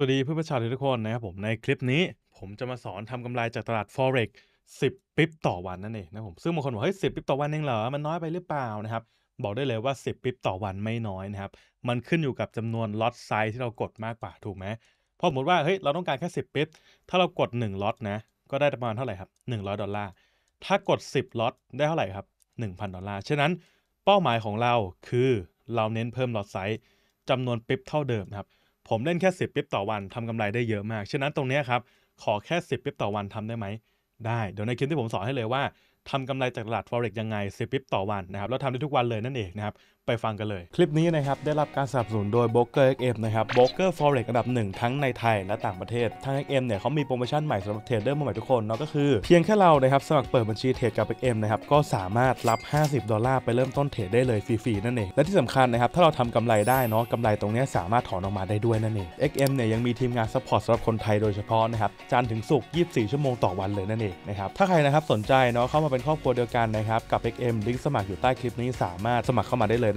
สวัสดีเพื่อนประชาชนทุกคนนะครับผมในคลิปนี้ ผมจะมาสอนทำกำไรจากตลาด forex 10 ปิ๊บต่อวันนั่นเองนะผมซึ่งบางคนบอกเฮ้ย10ปิ๊บต่อวันเองเหรอ มันน้อยไปหรือเปล่านะครับบอกได้เลยว่า 10 ปิ๊บต่อวันไม่น้อยนะครับมันขึ้นอยู่กับจำนวนล็อตไซส์ที่เรากดมากกว่าถูกไหมพระสมมติว่าเฮ้ยเราต้องการแค่ 10ปิ๊บถ้าเรากด 1ล็อตนะก็ได้ประมาณเท่าไหร่ครับ100ดอลลาร์ถ้ากด10ล็อตได้เท่าไหร่ครับ1,000ดอลลาร์ฉะนั้นเป้าหมายของเราคือเราเน้นเพิ่มล็อตไซส์จำนวนปิ๊บเท่าเดิมนะครับผมเล่นแค่ 10 ปิ๊บต่อวัน ทำกำไรได้เยอะมากฉะนั้นตรงนี้ครับ ขอแค่ 10ปิ๊บต่อวันทำได้ไหม ได้ เดี๋ยวในคลิปที่ผมสอนให้เลยว่า ทำกำไรจากตลาด forex ยังไง 10 ปิ๊บต่อวันนะครับแล้วทำได้ทุกวันเลยนั่นเองนะครับไปฟังกันเลย คลิปนี้นะครับ ได้รับการสนับสนุนโดย b r เกอร์เนะครับ b r o k e r f เร็กอันดับหนึ่ง ทั้งในไทยและต่างประเทศทาง XM เนี่ยเขามีโปรโมชั่นใหม่สำหรับเทรดเดอร์ใหม่ทุกคนเนาะก็คือ เพียงแค่เรานะครับ สมัครเปิดบัญชีเทรดกับ XM นะครับ ก็สามารถรับ 50 ดอลลาร์ไปเริ่มต้นเทรดได้เลยฟรีๆนั่นเองและที่สำคัญนะครับถ้าเราทำกำไรได้เนาะกำไรตรงนี้สามารถถอนออกมาได้ด้วยนั่นเอง XM เนี่ยยังมีทีมงานซัพพอร์ตสำหรับคนไทยโดยเฉพาะนะครับจันถึงศุกร์24 ชั่วโมงต่อวันเลยนั่นเองนะครับถ้าใครนะครับสนใจเนาะเข้ามาเป็นครอบครัวเดียวกันนะครับกับ XM ลิงก์สมัครอยู่ใต้คลิปนี้สามารถสมัครเข้ามาได้เลย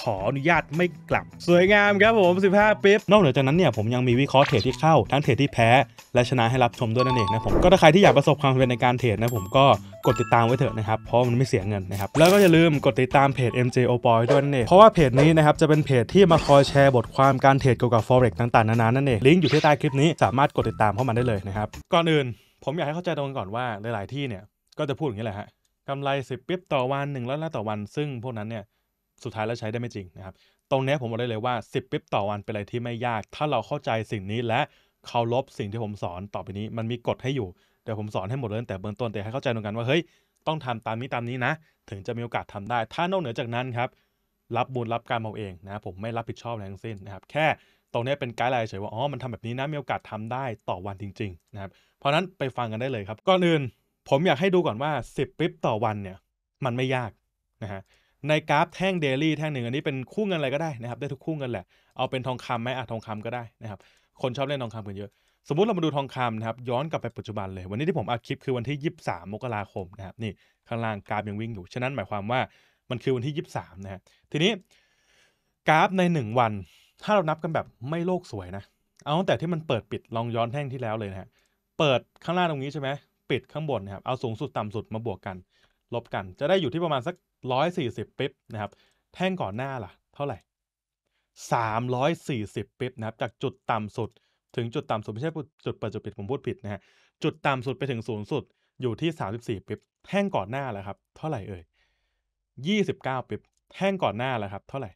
ขออนุญาตไม่กลับสวยงามครับผม 15ปิ๊บนอกเหนือจากนั้นเนี่ย ผมยังมีวิเคราะห์เทรดที่เข้าทั้งเทรดที่แพ้ และชนะให้รับชมด้วยนั่นเองนะผม ก็ถ้าใครที่อยากประสบความสำเร็จในการเทรดนะผมก็กดติดตามไว้เถอะนะครับ เพราะมันไม่เสียเงินนะครับ แล้วก็อย่าลืมกดติดตามเพจ MJ o p o y ด้วยนั่นเองเพราะว่าเพจนี้นะครับจะเป็นเพจที่มาคอยแชร์บทความการเทรดเกี่ยวกับ forex ต่างๆนานานั่นเองลิงก์อยู่ที่ใต้คลิปนี้สามารถกดติดตามเข้ามาได้เลยนะครับก่อนอื่นผมอยากให้เข้าใจตรงก่อนว่าหลายๆที่เนี่ยก็จะพูดอย่างนี้แหละฮะกำไร 10ปิ๊บต่อวัน1ล้านต่อวัน ซึ่งพวกนั้นเนี่ยสุดท้ายแล้วใช้ได้ไม่จริงนะครับ ตรงนี้ผมบอกได้เลยว่า 10ปิ๊บต่อวันเป็นอะไรที่ไม่ยาก ถ้าเราเข้าใจสิ่งนี้และเคารพสิ่งที่ผมสอนต่อไปนี้ มันมีกฎให้อยู่ เดี๋ยวผมสอนให้หมดเลยแต่เบื้องต้นแต่ให้เข้าใจตรงกันว่าเฮ้ยต้องทำตามนี้ตามนี้นะ ถึงจะมีโอกาสทำได้ ถ้านอกเหนือจากนั้นครับรับบุญรับการเอาเองนะผมไม่รับผิดชอบอะไรทั้งสิ้นนะครับแค่ตรงนี้เป็นไกด์ไลน์เฉยว่าอ๋อมันทำแบบนี้นะ มีโอกาสทำได้ต่อวันจริงๆนะครับเพราะนั้นไปฟังกันได้เลยครับก่อนอื่นผมอยากให้ดูก่อนว่า10ปิ๊บต่อวันเนี่ยมันไม่ยากนะฮะในกราฟแท่งเดลี่แท่งหนึ่งอันนี้เป็นคู่เงินอะไรก็ได้นะครับได้ทุกคู่เงินแหละเอาเป็นทองคำไหมอะทองคำก็ได้นะครับคนชอบเล่นทองคำกันเยอะสมมุติเรามาดูทองคำนะครับย้อนกลับไปปัจจุบันเลย วันนี้ที่ผมอัดคลิปคือวันที่ 23มกราคมนะครับนี่ข้างล่างกราฟยังวิ่งอยู่ฉะนั้นหมายความว่ามันคือวันที่ 23นะฮะทีนี้กราฟใน 1 วัน ถ้าเรานับกันแบบไม่โลกสวยนะเอาตั้งแต่ที่มันเปิดปิดลองย้อนแท่งที่แล้วเลยนะฮะเปิดข้างล่างตรงนี้ใช่ไหมปิดข้างบนนะครับเอาสูงสุดต่ำสุดมาบวกกัน ลบกัน จะได้อยู่ที่ประมาณสักร้อยสี่สิบปิ๊บนะครับ แท่งก่อนหน้าล่ะ เท่าไหร่สามร้อยสี่สิบปิ๊บนะครับ จากจุดต่ำสุดถึงจุดต่ำสุดไม่ใช่จุดเปิดจุดปิดผมพูดผิดนะฮะจุดต่ำสุดไปถึงสูงสุดอยู่ที่สามสิบสี่ปิ๊บแท่งก่อนหน้าล่ะครับ เท่าไหร่เอ่ยยี่สิบเก้าปิ๊บแท่งก่อนหน้าล่ะครับเท่าไหร่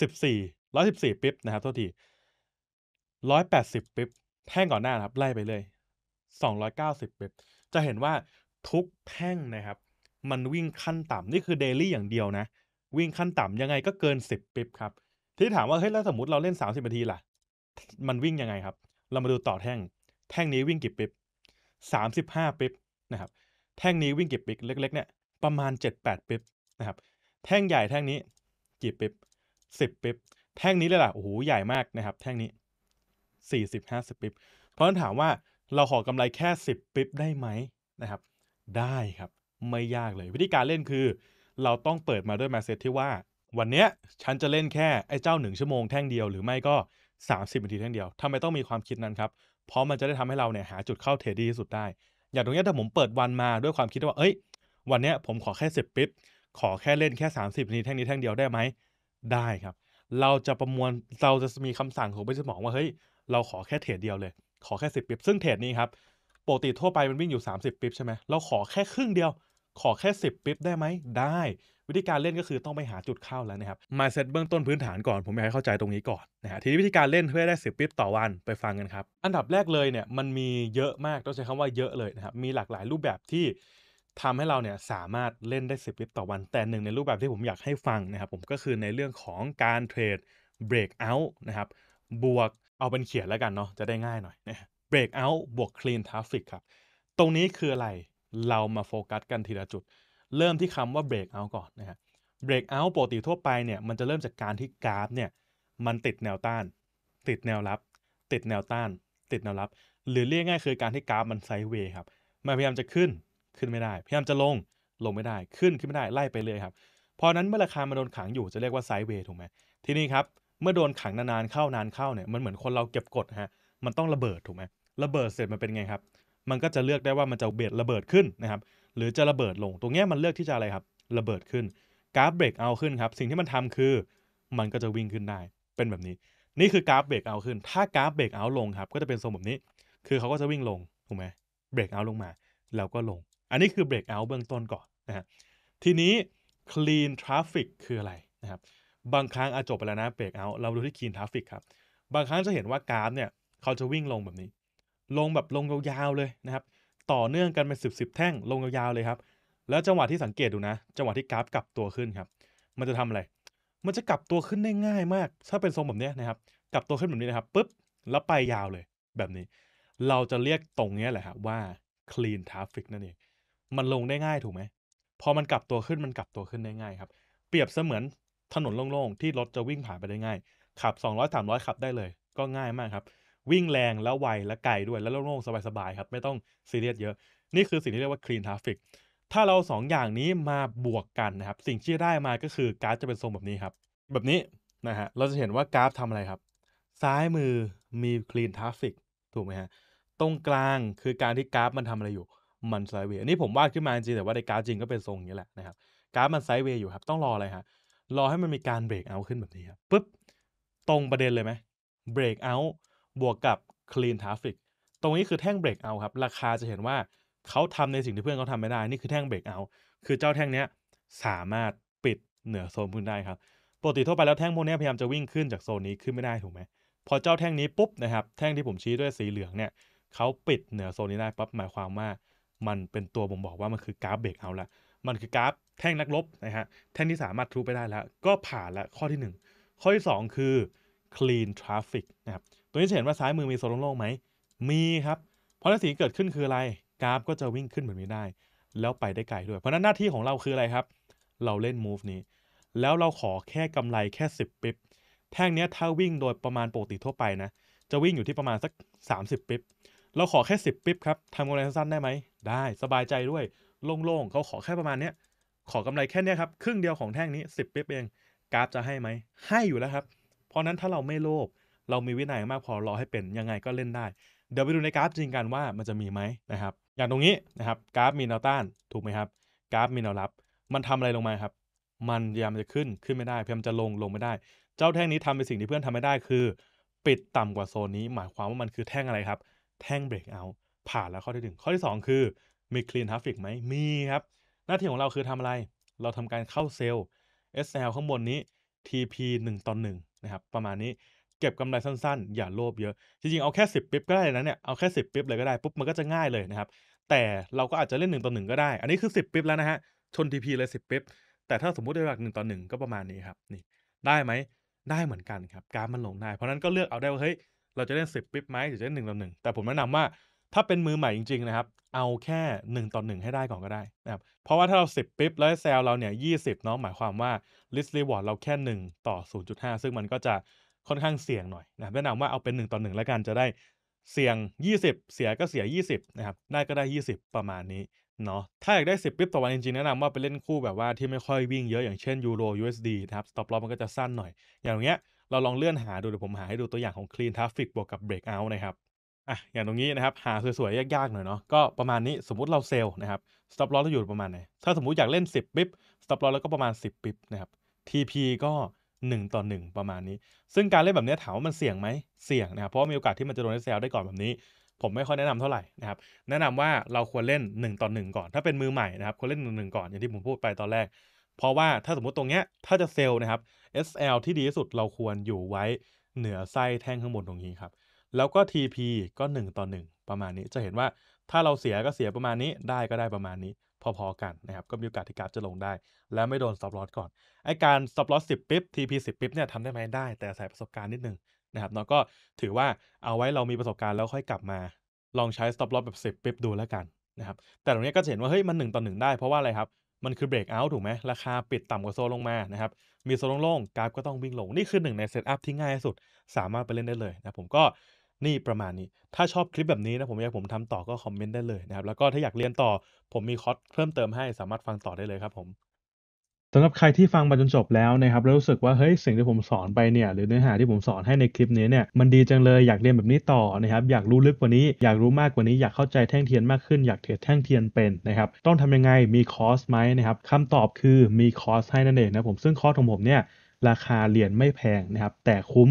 สิบสี่ร้อยสิบสี่ปิ๊บนะครับเท่าทีร้อยแปดสิบปิ๊บแท่งก่อนหน้าครับไล่ไปเลยสองร้อยเก้าสิบปิ๊บจะเห็นว่าทุกแท่งนะครับมันวิ่งขั้นต่ำนี่คือเดลี่อย่างเดียวนะ วิ่งขั้นต่ำยังไงก็เกิน 10ปิบครับที่ถามว่าเฮ้ยแล้วสมมติเราเล่น 30นาทีล่ะมันวิ่งยังไงครับ เรามาดูต่อแท่งแท่งนี้วิ่งกี่ปิ๊บ35 ปิบนะครับ แท่งนี้วิ่งกี่ปิบเล็กๆเนี่ยประมาณ 78ปิบนะครับ แท่งใหญ่แท่งนี้ กี่ปิบบ10ปิบแท่งนี้เลยล่ะโอ้โหใหญ่มากนะครับ แท่งนี้40 50ปิบเพราะฉะนั้นถามว่า เราขอกำไรแค่ 10ปิบได้ไหมนะครับ ได้ครับไม่ยากเลย วิธีการเล่นคือ เราต้องเปิดมาด้วยมาเซตที่ว่า วันเนี้ยฉันจะเล่นแค่ไอ้เจ้า 1 ชั่วโมงแท่งเดียว หรือไม่ก็ 30นาทีแท่งเดียวทำไมต้องมีความคิดนั้นครับเพราะมันจะได้ทำให้เราเนี่ยหาจุดเข้าเทรดดีที่สุดได้อย่างตรงนี้ถ้าผมเปิดวันมาด้วยความคิดว่าเอ้ย วันเนี้ยผมขอแค่ 10ปิ๊บขอแค่เล่นแค่ 30นาทีแท่งนี้แท่งเดียวได้ไหมได้ครับ เราจะประมวลเราจะมีคำสั่งของไปสมองว่าเฮ้ยเราขอแค่เทรดเดียวเลย ขอแค่ 10ปิ๊บซึ่งเทรดนี้ครับปกติทั่วไปมันวิ่งอยู่30ปิ๊บใช่ไหมเราขอแค่ครึ่งเดียวขอแค่ 10ปิ๊บได้ไหมได้ วิธีการเล่นก็คือต้องไปหาจุดเข้าแล้วนะครับมาเซตเบื้องต้นพื้นฐานก่อนผมอยากให้เข้าใจตรงนี้ก่อนนะฮะทีนี้วิธีการเล่นเพื่อได้ 10ปิ๊บต่อวันไปฟังกันครับ อันดับแรกเลยเนี่ยมันมีเยอะมากต้องใช้คำว่าเยอะเลยนะครับมีหลากหลายรูปแบบที่ทำให้เราเนี่ยสามารถเล่นได้ 10ลิปต่อวัน แต่หนึ่งในรูปแบบที่ผมอยากให้ฟังนะครับผมก็คือในเรื่องของการเทรด breakout นะครับบวกเอาเป็นเขียนแล้วกันเนาะจะได้ง่ายหน่อยนะ breakout บวก clean traffic ครับตรงนี้คืออะไรเรามาโฟกัสกันทีละจุด เริ่มที่คำว่า break out ก่อนนะฮะ break out ปกติทั่วไปเนี่ยมันจะเริ่มจากการที่กราฟเนี่ยมันติดแนวต้าน ติดแนวรับ ติดแนวต้าน ติดแนวรับ หรือเรียกง่ายคือการที่กราฟมันไซด์เวย์ครับมันพยายามจะขึ้น ขึ้นไม่ได้ พยายามจะลง ลงไม่ได้ ขึ้นขึ้นไม่ได้ไล่ไปเลยครับ พอนั้นเมื่อราคามันโดนขังอยู่จะเรียกว่าไซด์เวย์ถูกไหมทีนี้ครับ เมื่อโดนขังนานๆเข้านานเข้าเนี่ยมันเหมือนคนเราเก็บกดฮะ มันต้องระเบิดถูกไหม ระเบิดเสร็จมันเป็นไงครับมันก็จะเลือกได้ว่ามันจะเบรดระเบิดขึ้นนะครับ หรือจะระเบิดลง ตรงนี้มันเลือกที่จะอะไรครับ ระเบิดขึ้น กราฟเบรกเอาขึ้นครับ สิ่งที่มันทำคือ มันก็จะวิ่งขึ้นได้ เป็นแบบนี้ นี่คือกราฟเบรกเอาขึ้น ถ้ากราฟเบรกเอาลงครับ ก็จะเป็นทรงแบบนี้ คือเขาก็จะวิ่งลง ถูกไหมเบรกเอาลงมา แล้วก็ลง อันนี้คือเบรกเอาเบื้องต้นก่อนนะฮะทีนี้ clean traffic คืออะไรนะครับ บางครั้งอาจบไปแล้วนะ เบรกเอา เราดูที่ clean traffic ครับ บางครั้งจะเห็นว่ากราฟเนี่ย เขาจะวิ่งลงแบบนี้ลงแบบลงยาวๆเลยนะครับ ต่อเนื่องกันเป็นสิบสิบแท่งลงยาวๆเลยครับแล้วจังหวะที่สังเกตดูนะจังหวะที่กราฟกลับตัวขึ้นครับ มันจะทำอะไรมันจะกลับตัวขึ้นได้ง่ายมาก ถ้าเป็นทรงแบบนี้นะครับ กลับตัวขึ้นแบบนี้นะครับปุ๊บแล้วไปยาวเลย แบบนี้ เราจะเรียกตรงนี้แหละครับว่า clean traffic นั่นเองมันลงได้ง่ายถูกไหมพอมันกลับตัวขึ้นมันกลับตัวขึ้นได้ง่ายครับเปรียบเสมือนถนนโล่งๆที่รถจะวิ่งผ่านไปได้ง่ายขับ200 300 ขับได้เลย ก็ง่ายมากครับวิ่งแรงแล้วไวและไกลด้วย แล้วโล่งๆสบายๆครับ ไม่ต้องซีเรียสเยอะนี่คือสิ่งที่เรียกว่าคลีนทราฟิกถ้าเรา2ออย่างนี้มาบวกกันนะครับ สิ่งที่ได้มาก็คือการาฟจะเป็นทรงแบบนี้ครับ แบบนี้นะฮะเราจะเห็นว่ากราฟทำอะไรครับ ซ้ายมือมีคลีนทราฟิกถูกไหมฮะตรงกลางคือการที่กราฟ มันทำอะไรอยู่ มันไซเวย์อันนี้ผมวาดขึ้นมาจริงแต่ว่าในกราฟจริงก็เป็นทรงนี้แหละนะครับกราฟมันไซเวย์อยู่ครับต้องรออะไรฮะรอให้มันมีการเบรกเอาขึ้นแบบนี้ครับปุ๊บตรงประเด็นเลยไหมเบรกเอาบวกกับ clean traffic ตรงนี้คือแท่ง break out ครับ ราคาจะเห็นว่าเขาทำในสิ่งที่เพื่อนเขาทำไม่ได้นี่คือแท่ง break out คือเจ้าแท่งเนี้ยสามารถปิดเหนือโซนพื้นได้ครับ ปกติทั่วไปแล้วแท่งพวกนี้พยายามจะวิ่งขึ้นจากโซนนี้ขึ้นไม่ได้ถูกไหม พอเจ้าแท่งนี้ปุ๊บนะครับ แท่งที่ผมชี้ด้วยสีเหลืองเนี่ยเขาปิดเหนือโซนนี้ได้ปั๊บ หมายความว่ามันเป็นตัวบ่งบอกว่ามันคือกราฟเบรกเอาละมันคือกราฟแท่งนักลบนะฮะ แท่งที่สามารถทุบไปได้แล้ว ก็ผ่านละข้อที่ 1 ข้อที่2คือ clean traffic นะครับตัวนี้จะเห็นว่าซ้ายมือมีโซนโล่งๆไหม มี ครับเพราะั้าสีเกิดขึ้นคืออะไร กราฟก็จะวิ่งขึ้นแบบนี้ได้ แล้วไปได้ไกลด้วย เพราะนั้นหน้าที่ของเราคืออะไรครับ เราเล่น move นี้ แล้วเราขอแค่กำไรแค่ 10 ปิ๊บแท่งนี้ถ้าวิ่งโดยประมาณปกติทั่วไปนะ จะวิ่งอยู่ที่ประมาณสัก 30ปิ๊บเราขอแค่ 10 ปิ๊บครับทำกำไรสั้นๆได้ไหม ได้ สบายใจด้วย โล่งๆเขาขอแค่ประมาณนี้ ขอกำไรแค่นี้ครับ ครึ่งเดียวของแท่งนี้ 10ปิ๊บเอง กราฟจะให้ไหม ให้อยู่แล้วครับ เพราะนั้นถ้าเราไม่โลภเรามีวินัยมากพอรอให้เป็นยังไงก็เล่นได้ เดี๋ยวไปดูในกราฟจริงกันว่ามันจะมีไหมนะครับ อย่างตรงนี้นะครับกราฟมีแนวต้าน ถูกไหมครับกราฟมีแนวรับ มันทำอะไรลงมาครับ มันพยายามจะขึ้นขึ้นไม่ได้พยายามจะลงลงไม่ได้ เจ้าแท่งนี้ทำเป็นสิ่งที่เพื่อนทำไม่ได้คือ ปิดต่ำกว่าโซนนี้หมายความว่ามันคือแท่งอะไรครับ แท่งเบรกเอาผ่านแล้วข้อที่หนึ่งข้อที่ 2 คือมีคลีนทราฟิกไหมมีครับ หน้าที่ของเราคือทำอะไร เราทำการเข้าเซลล์ SL ข้างบนนี้ TP 1ต่อ1นะครับประมาณนี้เก็บกำไรสั้นๆ อย่าโลภเยอะ จริงๆ เอาแค่ 10ปิ๊บก็ได้นะเนี่ย เอาแค่10ปิ๊บเลยก็ได้ปุ๊บ มันก็จะง่ายเลยนะครับ แต่เราก็อาจจะเล่น1ต่อ1ก็ได้ อันนี้คือ10ปิ๊บแล้วนะฮะ ชนีพีเลย10ปิ๊บแต่ถ้าสมมติได้หนึ่1ต่อ1ก็ประมาณนี้ครับ นี่ ได้ไหมได้เหมือนกันครับการมันลงได้ เพราะนั้นก็เลือกเอาได้ว่า เฮ้ย เราจะเล่น10ปิ๊บไหมหรือจะเล่น1ต่อ1แต่ผมแนะนำว่า ถ้าเป็นมือใหม่จริงๆ นะครับ เอาแค่ 1 ต่อ 1 ให้ได้ก่อนก็ได้นะครับเพราะว่าถ้าเรา10ปิ๊บแล้วแซลเราเนี่ย20เนาะหมายความว่า list reward เราแค่1ต่อ0.5 ซึ่งมันก็จะค่อนข้างเสี่ยงหน่อยนะแนะนำว่าเอาเป็น 1 ต่อ 1 แล้วกันจะได้เสี่ยง 20 เสียก็เสีย 20 นะครับได้ก็ได้ 20 ประมาณนี้เนาะถ้าอยากได้ 10ปิ๊บต่อวันจริงๆแนะนำว่าไปเล่นคู่แบบว่าที่ไม่ค่อยวิ่งเยอะอย่างเช่นยูโร USD นะครับสต็อปลอมันก็จะสั้นหน่อย อย่างเงี้ยเราลองเลื่อนหาดูเดี๋ยวผมหาให้ดูตัวอย่างของ Clean Traffic บวกกับ Breakout นะครับอ่ะอย่างตรงนี้นะครับหาสวยๆยากๆหน่อยเนาะก็ประมาณนี้สมมติเราเซลล์นะครับสต็อปลอสเราอยู่ประมาณไหนถ้าสมมติอยากเล่น10ปิ๊บ stop l o s แล้วก็ประมาณ10ปิ๊บนะครับ TP ก็1ต่อ1ประมาณนี้ ซึ่งการเล่นแบบนี้ถามว่ามันเสี่ยงไหม เสี่ยงนะครับ เพราะมีโอกาสที่มันจะโดนเซลได้ก่อนแบบนี้ ผมไม่ค่อยแนะนำเท่าไหร่นะครับ แนะนำว่าเราควรเล่น1ต่อ1ก่อน ถ้าเป็นมือใหม่นะครับ ควรเล่นหนึ่งก่อนอย่างที่ผมพูดไปตอนแรก เพราะว่าถ้าสมมติตรงเนี้ยถ้าจะเซลนะครับ SL ที่ดีที่สุดเราควรอยู่ไว้เหนือไส้แท่งข้างบนตรงนี้ครับ แล้วก็ TP ก็1ต่อ1ประมาณนี้ จะเห็นว่าถ้าเราเสียก็เสียประมาณนี้ได้ก็ได้ประมาณนี้พอๆกันนะครับ ก็มีโอกาสที่กราฟจะลงได้ และไม่โดนซับลอสก่อน ไอการซับลอสสิบปิ๊บทีพีสิบปิ๊บเนี่ยทำได้ไหมได้ แต่อาศัยประสบการณ์นิดนึงนะครับเนาะก็ถือว่าเอาไว้เรามีประสบการณ์แล้วค่อยกลับมา ลองใช้ stop loss แบบ 10ปิ๊บดูแล้วกันนะครับแต่ตรงนี้ก็จะเห็นว่า เฮ้ย มัน 1ต่อ1ได้เพราะว่าอะไรครับ มันคือ break out ถูกไหมราคาปิดต่ำกว่าโซลงมานะครับมีโซลงลงกราฟก็ต้องวิ่งลงนี่คือหนึ่งในเซตอัพที่ง่ายสุดสามารถไปเล่นได้เลยนะผมก็นี่ประมาณนี้ถ้าชอบคลิปแบบนี้นะผมอยากผมทำต่อก็คอมเมนต์ได้เลยนะครับแล้วก็ถ้าอยากเรียนต่อ ผมมีคอร์สเพิ่มเติมให้สามารถฟังต่อได้เลยครับผมสำหรับใครที่ฟังมาจนจบแล้วนะครับแล้วรู้สึกว่าเฮ้ยสิ่งที่ผมสอนไปเนี่ยหรือเนื้อหาที่ผมสอนให้ในคลิปนี้เนี่ยมันดีจังเลยอยากเรียนแบบนี้ต่อนะครับ อยากรู้ลึกกว่านี้ อยากรู้มากกว่านี้ อยากเข้าใจแท่งเทียนมากขึ้นอยากเทรดแท่งเทียนเป็นนะครับต้องทำยังไงมีคอร์สไหมนะครับคำตอบคือมีคอร์สให้นั่นเองนะผมซึ่งคอร์สของผมเนี่ยราคาเรียนไม่แพงนะครับ แต่คุ้ม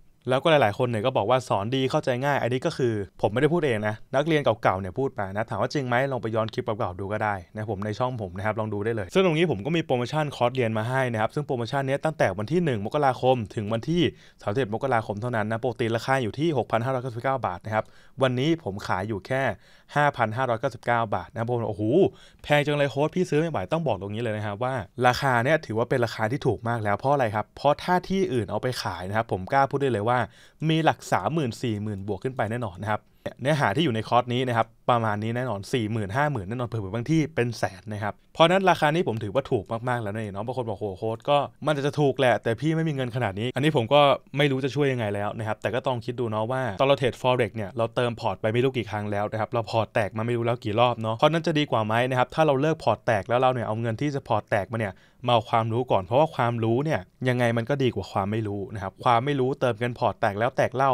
แล้วก็หลายๆ คนเนี่ยก็บอกว่าสอนดีเข้าใจง่าย อันนี้ก็คือผมไม่ได้พูดเองนะ นักเรียนเก่า ๆ เนี่ยพูดไปนะ ถามว่าจริงไหมลองไปย้อนคลิปเก่าๆดูก็ได้นะผมในช่องผมนะครับลองดูได้เลยซึ่งตรงนี้ผมก็มีโปรโมชั่นคอร์สเรียนมาให้นะครับซึ่งโปรโมชั่นนี้ตั้งแต่วันที่ 1 มกราคม ถึงวันที่สามสิบมกราคมเท่านั้นนะปกติราคาอยู่ที่6,599 บาทนะครับวันนี้ผมขายอยู่แค่ 5,599 บาทนะผมโอ้โหแพงจังเลยโค้ดพี่ซื้อไม่ไหวต้องบอกตรงนี้เลยนะครับว่า ราคาเนี่ยถือว่าเป็นราคาที่ถูกมากแล้วเพราะอะไรครับเพราะถ้าที่อื่นเอาไปขายนะครับผมกล้าพูดได้เลยว่าว่ามีหลัก3 4 0 0 0 0 บวกขึ้นไปแน่นอนนะครับเนื้อหาที่อยู่ในคอร์สนี้นะครับ ประมาณนี้แน่นอน4 0 0 0 0 5 0 0 0 0 แน่นอนเผื่อบางที่เป็นแสนนะครับเพราะนั้นราคานี้ผมถือว่าถูกมาก ๆ แล้วนี่เนาะบางคนบอกโหโค้ดก็มันจะถูกแหละ แต่พี่ไม่มีเงินขนาดนี้ อันนี้ผมก็ไม่รู้จะช่วยยังไงแล้วนะครับ แต่ก็ต้องคิดดูเนาะว่าตอนเราเทรดฟ์เร็กเนี่ย เราเติมพอร์ตไปไม่รู้กี่ครั้งแล้วนะครับเราพอร์ตแตกมาไม่รู้แล้วกี่รอบเนาะเพราะนั้นจะดีกว่าไหมนะครับถ้าเราเลิกพอร์ตแตกแล้วเราเนี่ยเอาเงินที่จะพอร์ตแตกมาเนี่ยมาเอาความรู้ก่อนเพราะว่าความรู้เนี่ยยังไงมันก็ดีกว่าความไม่รู้นะครับความไม่รู้เติมเงินพอร์ตแตกแล้วแตกเล่า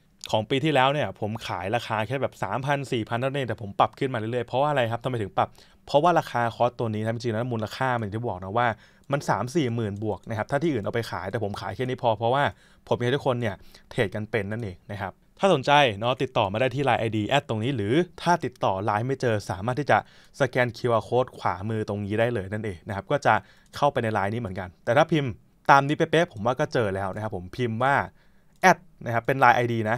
ของปีที่แล้วเนี่ยผมขายราคาแค่แบบ 3 0 0 0 4 0 0ันั่นเองแต่ผมปรับขึ้นมาเรื่อยๆเพราะว่าอะไรครับทำไมถึงปรับ เพราะว่าราคาคอร์สตัวนี้นะจริงๆแล้วมูลค่ามันที่บอกนะว่ามัน3 4มื่นบวกนะครับถ้าที่อื่นเอาไปขายแต่ผมขายแค่นี้พอ เพราะว่าผมอยากให้ทุกคนเนี่ยเทรดกันเป็นนั่นเองนะครับถ้าสนใจเนาะติดต่อมาได้ที่ Line ID แอดตรงนี้หรือถ้าติดต่อ l i น์ไม่เจอสามารถที่จะสแกน QR Code ขวามือตรงนี้ได้เลยนั่นเองนะครับก็จะเข้าไปในไลน์นี้เหมือนกัน แต่ถ้าพิมพ์ตามนี้เป๊ะๆผมว่าก็เจอแล้วนะครับผมพิมพ์ว่าแอดนะครับเป็น Line ID นะ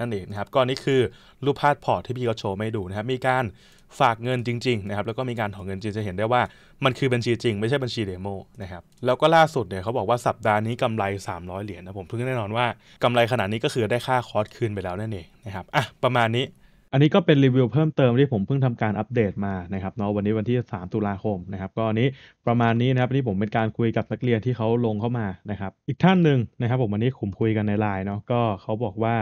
นั่นเองนะครับก็นนี่คือรูปภาพพอร์ตที่พี่เขาโชว์ไม่ดูนะครับมีการฝากเงินจริงๆนะครับแล้วก็มีการถอนเงินจริงจะเห็นได้ว่ามันคือบัญชีจริง ไม่ใช่บัญชีเดโมนะครับแล้วก็ล่าสุดเนี่ยเขาบอกว่า สัปดาห์นี้กำไร 300 เหรียญนะผมเพิ่งแน่นอนว่ากำไรขนาดนี้ก็คือได้ค่าคอร์สคืนไปแล้วนั่นเองนะครับอ่ะประมาณนี้อันนี้ก็เป็นรีวิวเพิ่มเติมที่ผมเพิ่งทำการอัปเดตมานะครับเนาะวันนี้วันที่ 3 ตุลาคมนะครับก็อันนี้ประมาณนี้นะครับนี่ผมเป็นการคุยกับนักเรียนที่เขาลงเข้ามานะครับอีกท่านหนึ่งนะครับผมวันนี้ผมคุยกันในไลน์เนาะก็เขาบอกว่า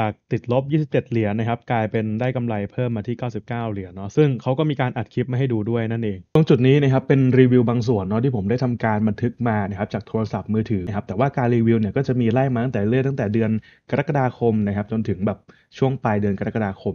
จากติดลบ 27 เหรียญนะครับกลายเป็นได้กำไรเพิ่มมาที่ 99 เหรียญเนาะซึ่งเขาก็มีการอัดคลิปมาให้ดูด้วย นั่นเอง ตรงจุดนี้นะครับเป็นรีวิวบางส่วนเนาะที่ผมได้ทำการบันทึกมานะครับจากโทรศัพท์มือถือนะครับแต่ว่าการรีวิวเนี่ยก็จะมีไล่มาตั้งแต่เรื่อยตั้งแต่เดือนกรกฎาคมนะครับจนถึงแบบช่วงปลายเดือนกรกฎาคม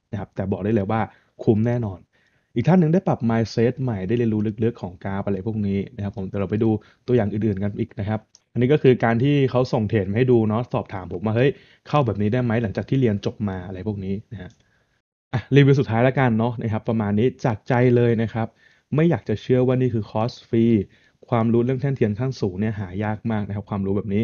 นะครับแต่บอกได้เลยว่าคุ้มแน่นอน อีกท่านหนึ่งได้ปรับ mindset ใหม่ได้เรียนรู้ลึกๆของกราฟอะไรพวกนี้นะครับผมแต่เราไปดูตัวอย่างอื่นๆกันอีกนะครับ อันนี้ก็คือการที่เขาส่งเทรดมาให้ดูเนาะสอบถามผมว่าเฮ้ยเข้าแบบนี้ได้ไหมหลังจากที่เรียนจบมาอะไรพวกนี้นะฮะอ่ะรีวิวสุดท้ายแล้วกันเนาะนะครับ ประมาณนี้จากใจเลยนะครับ ไม่อยากจะเชื่อว่านี่คือคอร์สฟรีความรู้เรื่องแท่นเทียนขั้นสูงเนี่ยหายากมากนะครับ ความรู้แบบนี้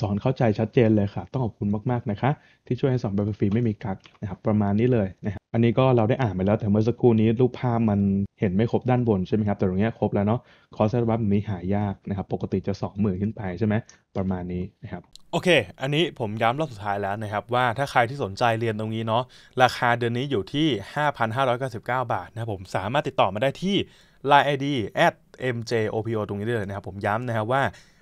สอนเข้าใจชัดเจนเลยค่ะ ต้องขอบคุณมากๆนะคะที่ช่วยให้สอนแบบฟรีไม่มีกักนะครับ ประมาณนี้เลยนะครับอันนี้ก็เราได้อ่านไปแล้วแต่เมื่อสักครู่นี้รูปภาพมันเห็นไม่ครบด้านบนใช่ไหมครับแต่ตรงนี้ครบแล้วเนาะคอเ์สรับนี้หายากนะครับปกติจะ2มื่นขึ้นไปใช่ไหมประมาณนี้นะครับโอเค อันนี้ผมย้ำรอบสุดท้ายแล้วนะครับว่าถ้าใครที่สนใจเรียนตรงนี้เนาะราคาเดือนนี้อยู่ที่ 5,599 บาทนะบผมสามารถติดต่อมาได้ที่ Line ID mjopo ตรงนี้ได้เลยนะครับผมย้ำนะครับว่า